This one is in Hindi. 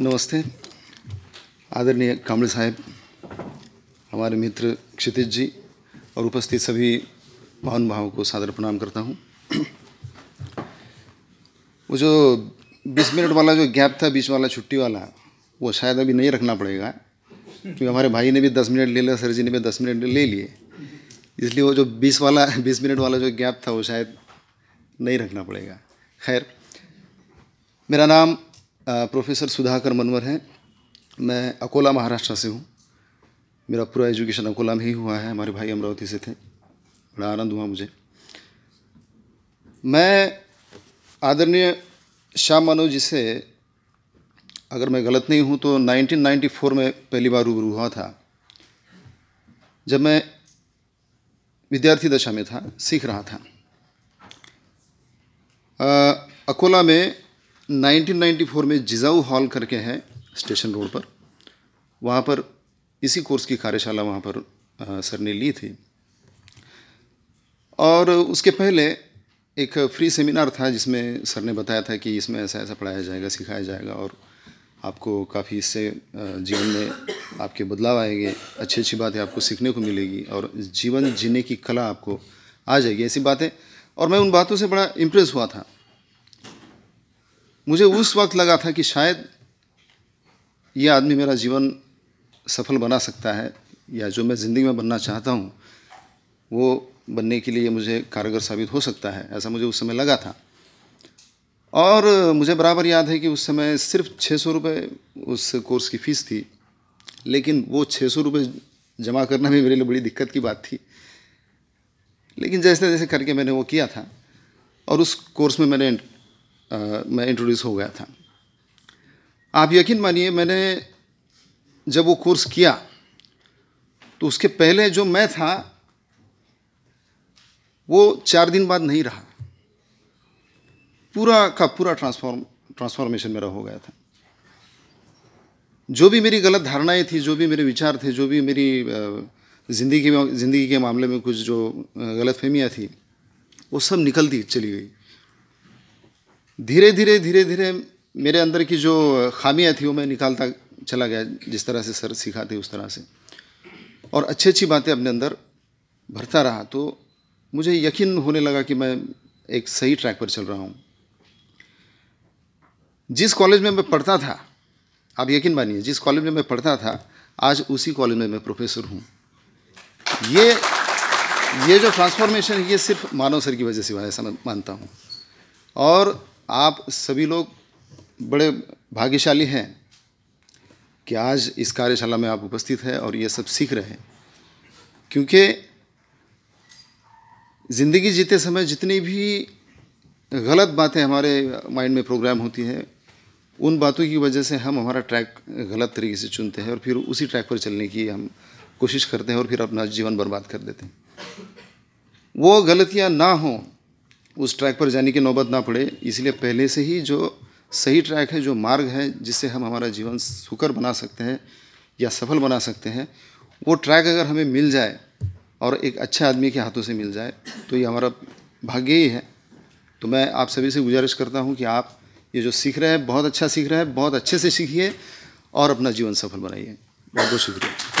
नमस्ते आदरणीय कामड़े साहेब हमारे मित्र क्षितिज जी और उपस्थित सभी भावों को सादर प्रणाम करता हूँ वो जो 20 मिनट वाला जो गैप था बीच वाला छुट्टी वाला वो शायद अभी नहीं रखना पड़ेगा क्योंकि हमारे भाई ने भी 10 मिनट ले लिया सर जी ने भी 10 मिनट ले लिए इसलिए वो जो 20 वाला 20 मिनट वाला जो गैप था वो शायद नहीं रखना पड़ेगा खैर मेरा नाम प्रोफेसर सुधाकर मनवर हैं मैं अकोला महाराष्ट्र से हूँ मेरा पूरा एजुकेशन अकोला में ही हुआ है हमारे भाई अमरावती से थे बड़ा आनंद हुआ मुझे मैं आदरणीय श्याम मनोज जी से अगर मैं गलत नहीं हूँ तो 1994 में पहली बार रूबरू हुआ था जब मैं विद्यार्थी दशा में था सीख रहा था आ, अकोला में 1994 में जिजाऊ हॉल करके है स्टेशन रोड पर वहाँ पर इसी कोर्स की कार्यशाला वहाँ पर सर ने ली थी और उसके पहले एक फ्री सेमिनार था जिसमें सर ने बताया था कि इसमें ऐसा ऐसा पढ़ाया जाएगा सिखाया जाएगा और आपको काफ़ी इससे जीवन में आपके बदलाव आएंगे अच्छी अच्छी बातें आपको सीखने को मिलेगी और जीवन जीने की कला आपको आ जाएगी ऐसी बातें और मैं उन बातों से बड़ा इम्प्रेस हुआ था मुझे उस वक्त लगा था कि शायद ये आदमी मेरा जीवन सफल बना सकता है या जो मैं ज़िंदगी में बनना चाहता हूँ वो बनने के लिए मुझे कारगर साबित हो सकता है ऐसा मुझे उस समय लगा था और मुझे बराबर याद है कि उस समय सिर्फ छः सौ रुपये उस कोर्स की फ़ीस थी लेकिन वो छः सौ रुपये जमा करना भी मेरे लिए बड़ी दिक्कत की बात थी लेकिन जैसे जैसे करके मैंने वो किया था और उस कोर्स में मैंने आ, मैं इंट्रोड्यूस हो गया था आप यकीन मानिए मैंने जब वो कोर्स किया तो उसके पहले जो मैं था वो चार दिन बाद नहीं रहा पूरा का पूरा ट्रांसफॉर्म ट्रांसफॉर्मेशन मेरा हो गया था जो भी मेरी गलत धारणाएं थी जो भी मेरे विचार थे जो भी मेरी ज़िंदगी में ज़िंदगी के मामले में कुछ जो गलत फहमियाँ थी वो सब निकलती चली गई धीरे धीरे धीरे धीरे मेरे अंदर की जो खामियाँ थी वो मैं निकालता चला गया जिस तरह से सर सिखाते उस तरह से और अच्छी अच्छी बातें अपने अंदर भरता रहा तो मुझे यकीन होने लगा कि मैं एक सही ट्रैक पर चल रहा हूँ जिस कॉलेज में मैं पढ़ता था आप यकीन मानिए जिस कॉलेज में मैं पढ़ता था आज उसी कॉलेज में मैं प्रोफेसर हूँ ये ये जो ट्रांसफॉर्मेशन है ये सिर्फ मानव सर की वजह से हुआ है ऐसा मैं मानता हूँ और आप सभी लोग बड़े भाग्यशाली हैं कि आज इस कार्यशाला में आप उपस्थित हैं और ये सब सीख रहे हैं क्योंकि ज़िंदगी जीते समय जितनी भी गलत बातें हमारे माइंड में प्रोग्राम होती हैं उन बातों की वजह से हम हमारा ट्रैक गलत तरीके से चुनते हैं और फिर उसी ट्रैक पर चलने की हम कोशिश करते हैं और फिर अपना जीवन बर्बाद कर देते हैं वो गलतियाँ ना हों उस ट्रैक पर जाने की नौबत ना पड़े इसलिए पहले से ही जो सही ट्रैक है जो मार्ग है जिससे हम हमारा जीवन सुकर बना सकते हैं या सफल बना सकते हैं वो ट्रैक अगर हमें मिल जाए और एक अच्छे आदमी के हाथों से मिल जाए तो ये हमारा भाग्य ही है तो मैं आप सभी से गुजारिश करता हूँ कि आप ये जो सीख रहे हैं बहुत अच्छा सीख रहे हैं बहुत अच्छे से सीखिए और अपना जीवन सफल बनाइए बहुत बहुत शुक्रिया